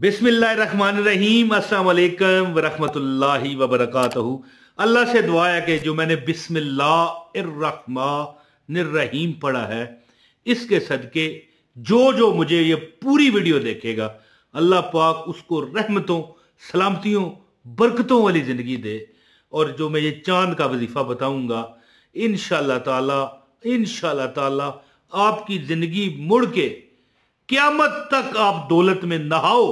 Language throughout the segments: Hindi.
बिसमीम अल्लाम वरहमतुल्लाहि वबरकातहू अल्लाह से दुआ कि जो मैंने बिस्मिल्लाम पढ़ा है इसके सदके जो जो मुझे ये पूरी वीडियो देखेगा अल्लाह पाक उसको रहमतों सलामतियों बरकतों वाली ज़िंदगी दे और जो मैं ये चांद का वजीफ़ा बताऊँगा इन ताला इन ताला आपकी ज़िंदगी मुड़ के क्यामत तक आप दौलत में नहाओ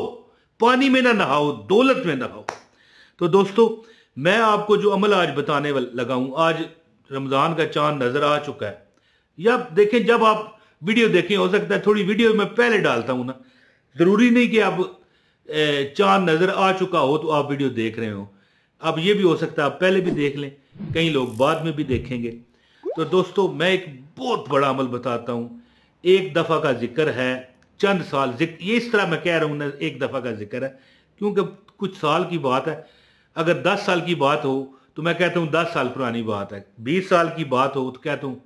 पानी में ना नहाओ दौलत में नहाओ तो दोस्तों मैं आपको जो अमल आज बताने लगा हूं आज रमजान का चांद नजर आ चुका है या देखें जब आप वीडियो देखें हो सकता है थोड़ी वीडियो मैं पहले डालता हूं ना जरूरी नहीं कि आप चांद नजर आ चुका हो तो आप वीडियो देख रहे हो अब ये भी हो सकता है आप पहले भी देख लें कई लोग बाद में भी देखेंगे तो दोस्तों मैं एक बहुत बड़ा अमल बताता हूं एक दफ़ा का जिक्र है चंद साल ये इस तरह मैं कह रहा हूँ एक दफ़ा का जिक्र है क्योंकि कुछ साल की बात है अगर दस साल की बात हो तो मैं कहता हूँ दस साल पुरानी बात है बीस साल की बात हो तो कहता हूँ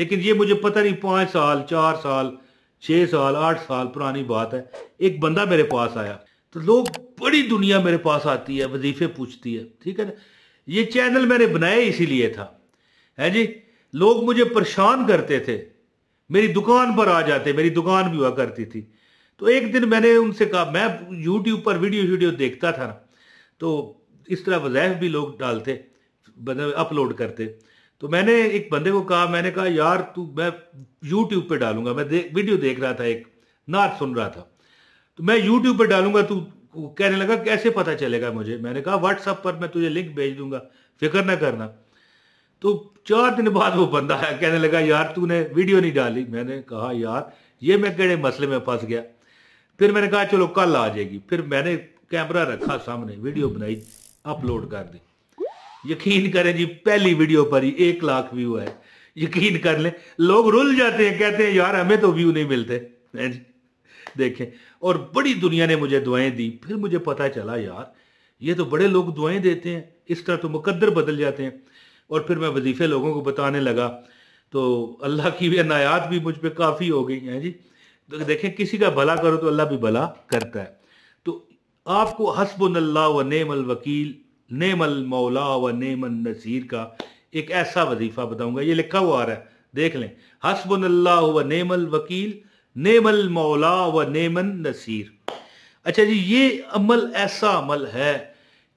लेकिन ये मुझे पता नहीं पाँच साल चार साल छः साल आठ साल पुरानी बात है एक बंदा मेरे पास आया तो लोग बड़ी दुनिया मेरे पास आती है वजीफे पूछती है ठीक है ना ये चैनल मैंने बनाया इसीलिए था है जी लोग मुझे परेशान करते थे मेरी दुकान पर आ जाते मेरी दुकान भी हुआ करती थी तो एक दिन मैंने उनसे कहा मैं यूट्यूब पर वीडियो वीडियो देखता था ना तो इस तरह वज़ैफ भी लोग डालते मतलब अपलोड करते तो मैंने एक बंदे को कहा मैंने कहा यार तू मैं यूट्यूब पे डालूंगा मैं दे, वीडियो देख रहा था एक नाच सुन रहा था तो मैं यूट्यूब पे डालूंगा तू कहने लगा कैसे पता चलेगा मुझे मैंने कहा व्हाट्सअप पर मैं तुझे लिंक भेज दूंगा फिक्र ना करना तो चार दिन बाद वो बंदा आया कहने लगा यार तूने वीडियो नहीं डाली मैंने कहा यार ये मैं कड़े मसले में फंस गया फिर मैंने कहा चलो कल आ जाएगी फिर मैंने कैमरा रखा सामने वीडियो बनाई अपलोड कर दी यकीन करें जी पहली वीडियो पर ही एक लाख व्यू है यकीन कर लें लोग रुल जाते हैं कहते हैं यार हमें तो व्यू नहीं मिलते देखें और बड़ी दुनिया ने मुझे दुआएं दी फिर मुझे पता चला यार ये तो बड़े लोग दुआएं देते हैं इस तरह तो मुकद्दर बदल जाते हैं और फिर मैं वजीफे लोगों को बताने लगा तो अल्लाह की भी अनायात भी मुझ पर काफ़ी हो गई हैं जी तो देखें किसी का भला करो तो अल्लाह भी भला करता है तो आपको हसबनल्ला व नेमल वकील नेमल मौला व नेम नसीर का एक ऐसा वजीफ़ा बताऊंगा ये लिखा हुआ आ रहा है देख लें हसबनल्ला व नेम वकील नेमल मौला व नेमन नसीर अच्छा जी ये अमल ऐसा अमल है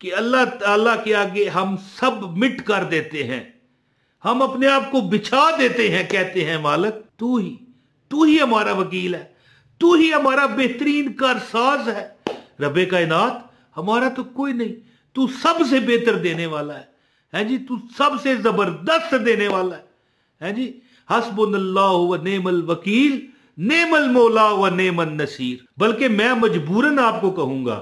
कि अल्लाह ताला के आगे हम सब मिट कर देते हैं हम अपने आप को बिछा देते हैं कहते हैं मालक तू ही तू ही हमारा वकील है तू ही हमारा बेहतरीन कारसाज है रबे कायनात हमारा तो कोई नहीं तू सबसे बेहतर देने वाला है है जी तू सबसे जबरदस्त देने वाला है है जी हसबुल्लाह व नेमल वकील नेमल मौला व नेमल नसीर बल्कि मैं मजबूरन आपको कहूंगा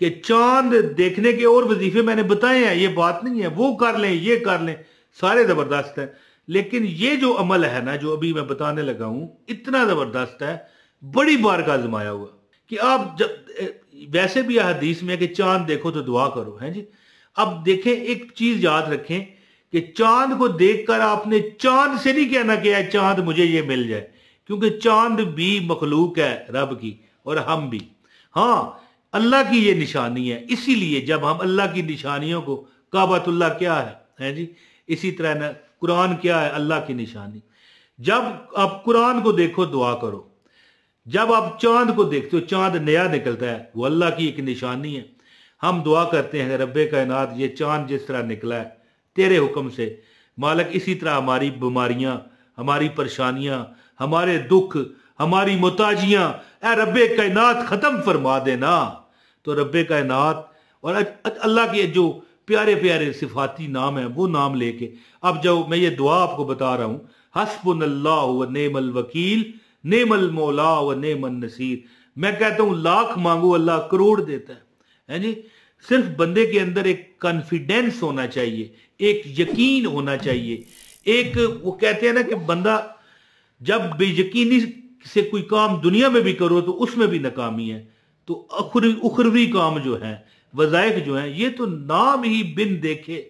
कि चांद देखने के और वजीफे मैंने बताए हैं ये बात नहीं है वो कर लें ये कर लें सारे जबरदस्त हैं लेकिन ये जो अमल है ना जो अभी मैं बताने लगा हूं इतना जबरदस्त है बड़ी बार का आजमाया हुआ कि आप जब वैसे भी हदीस में कि चांद देखो तो दुआ करो है जी अब देखें एक चीज याद रखें कि चांद को देखकर आपने चांद से नहीं कहना कि चांद मुझे ये मिल जाए क्योंकि चांद भी मखलूक है रब की और हम भी हाँ अल्लाह की ये निशानी है इसीलिए जब हम अल्लाह की निशानियों को काबातुल्ला क्या है हैं जी इसी तरह ना कुरान क्या है अल्लाह की निशानी जब आप कुरान को देखो दुआ करो जब आप चांद को देखते हो चांद नया निकलता है वो अल्लाह की एक निशानी है हम दुआ करते हैं रब कायनात ये चांद जिस तरह निकला है तेरे हुक्म से मालक इसी तरह हमारी बीमारियां हमारी परेशानियाँ हमारे दुख हमारी मोताजियां ए रब कायनात ख़त्म फरमा देना तो रब कायनात और अल्लाह के जो प्यारे प्यारे सिफाती नाम है वो नाम लेके अब जब मैं ये दुआ आपको बता रहा हूँ हसबन अल्लाह व नेमल वकील नेमल मौला व नेमल नसीर मैं कहता हूँ लाख मांगो अल्लाह करोड़ देता है है जी सिर्फ बंदे के अंदर एक कॉन्फिडेंस होना चाहिए एक यकीन होना चाहिए एक वो कहते हैं ना कि बंदा जब बेयकीनी से कोई काम दुनिया में भी करो तो उसमें भी नाकामी है तो उखरवी काम जो है वजायक जो है ये तो नाम ही बिन देखे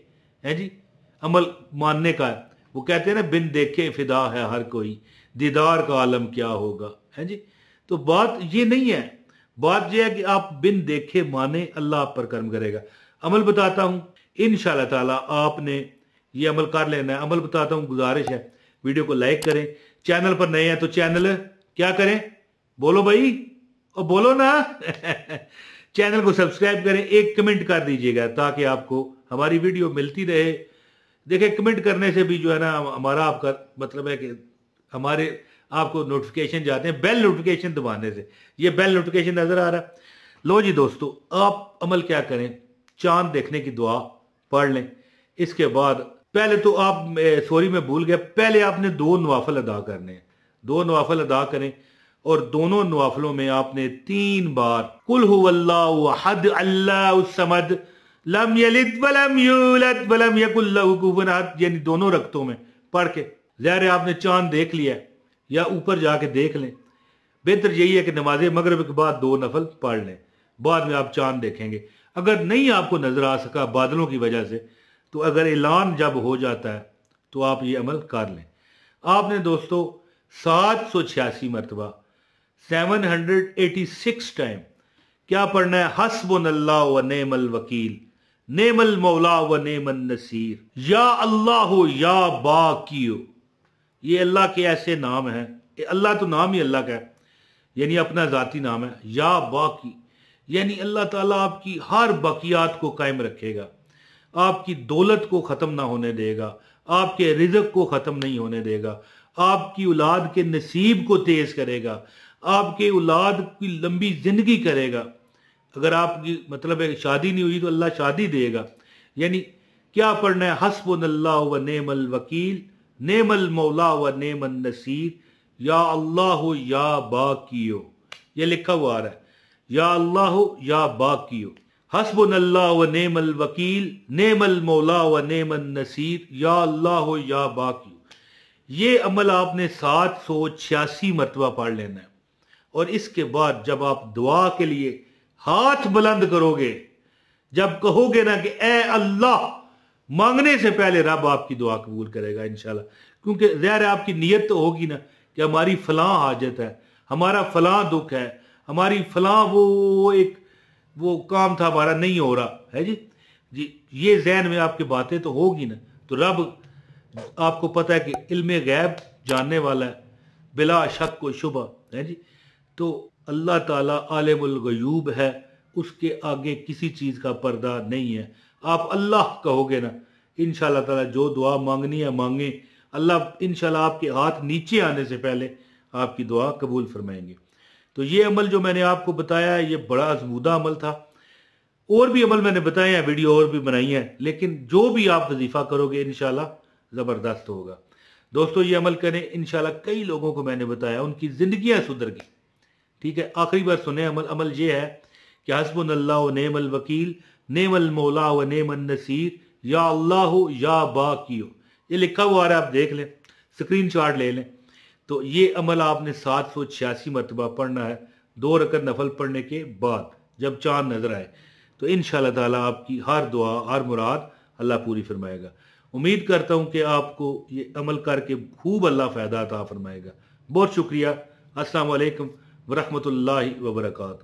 है जी अमल मानने का है वो कहते हैं ना बिन देखे फिदा है हर कोई दीदार का आलम क्या होगा है जी तो बात ये नहीं है बात यह है कि आप बिन देखे माने अल्लाह आप पर कर्म करेगा अमल बताता हूँ इन ताला आपने ये अमल कर लेना है अमल बताता हूँ गुजारिश है वीडियो को लाइक करें चैनल पर नए हैं तो चैनल क्या करें बोलो भाई और बोलो ना चैनल को सब्सक्राइब करें एक कमेंट कर दीजिएगा ताकि आपको हमारी वीडियो मिलती रहे देखिए कमेंट करने से भी जो है ना हमारा आपका मतलब है कि हमारे आपको नोटिफिकेशन जाते हैं बेल नोटिफिकेशन दबाने से ये बेल नोटिफिकेशन नज़र आ रहा है लो जी दोस्तों आप अमल क्या करें चांद देखने की दुआ पढ़ लें इसके बाद पहले तो आप सॉरी मैं भूल गया पहले आपने दो नवाफल अदा करने हैं दो नवाफल अदा करें और दोनों नवाफलों में आपने तीन बार कुल हद लम वलम वलम यानी दोनों रक्तों में पढ़ के जहर आपने चांद देख लिया है या ऊपर जाके देख लें बेहतर यही है कि नमाज मगरब के बाद दो नफल पढ़ लें बाद में आप चांद देखेंगे अगर नहीं आपको नज़र आ सका बादलों की वजह से तो अगर ऐलान जब हो जाता है तो आप ये अमल कर लें आपने दोस्तों सात सौ छियासी मरतबा seven hundred eighty six time क्या पढ़ना है हसबुल्ला व नेमल वकील नेमल मौला व नेमन नसीर या अल्लाह या बाकी ये अल्लाह के ऐसे नाम हैं अल्लाह तो नाम ही अल्लाह का है यानी अपना ज़ाती नाम है या बाकी यानी अल्लाह ताला आपकी हर बाकियात को कायम रखेगा आपकी दौलत को ख़त्म ना होने देगा आपके रिजक को ख़त्म नहीं होने देगा आपकी औलाद के नसीब को तेज करेगा आपके औलाद की लंबी जिंदगी करेगा अगर आपकी मतलब है शादी नहीं हुई तो अल्लाह शादी देगा यानी क्या पढ़ना है हसब अल्लाह व नेमल वकील नेमल मौला व नेमल नसीर या अल्लाह या बाकियो ये लिखा हुआ आ रहा है या अल्लाह या बाकियो हसब अल्लाह व नेमल वकील नेमल मौला व नेमल नसीर या अल्लाह या बाकियो ये अमल आपने सात सौ छियासी मरतबा पढ़ लेना है और इसके बाद जब आप दुआ के लिए हाथ बुलंद करोगे जब कहोगे ना कि ए अल्लाह मांगने से पहले रब आपकी दुआ कबूल करेगा इनशाला क्योंकि जहर आपकी नीयत तो होगी ना कि हमारी फलां हाजत है हमारा फलां दुख है हमारी फलां वो एक वो काम था हमारा नहीं हो रहा है जी जी ये जहन में आपकी बातें तो होगी ना तो रब आपको पता है कि इल्म गैब जानने वाला है बिला शक को शुभ है जी तो अल्लाह ताला आलमगयूब है उसके आगे किसी चीज़ का पर्दा नहीं है आप अल्लाह कहोगे ना इन ताला जो दुआ मांगनी है मांगे अल्लाह इन आपके हाथ नीचे आने से पहले आपकी दुआ कबूल फरमाएंगे तो ये अमल जो मैंने आपको बताया है ये बड़ा आजमूदा अमल था और भी अमल मैंने बताए हैं वीडियो और भी बनाई है लेकिन जो भी आप वजीफ़ा करोगे इन ज़बरदस्त होगा दोस्तों ये अमल करें इन कई लोगों को मैंने बताया उनकी ज़िंदियाँ सुधर गई ठीक है आखिरी बार सुने अमल अमल ये है कि हसबन अल्लाह व नेमल अलवकील व नेम नसीर या अल्लाह या बाकियो ये लिखा हुआ है आप देख लें स्क्रीन शॉट ले लें तो ये अमल आपने सात सौ छियासी मरतबा पढ़ना है दो रकत नफल पढ़ने के बाद जब चाँद नज़र आए तो इन शाह आपकी हर दुआ हर मुराद अल्लाह पूरी फरमाएगा उम्मीद करता हूँ कि आपको ये अमल करके खूब अल्लाह फ़ायदा अता फरमाएगा बहुत शुक्रिया अस्सलाम वालेकुम वरहमतुल्लाहि वबरकू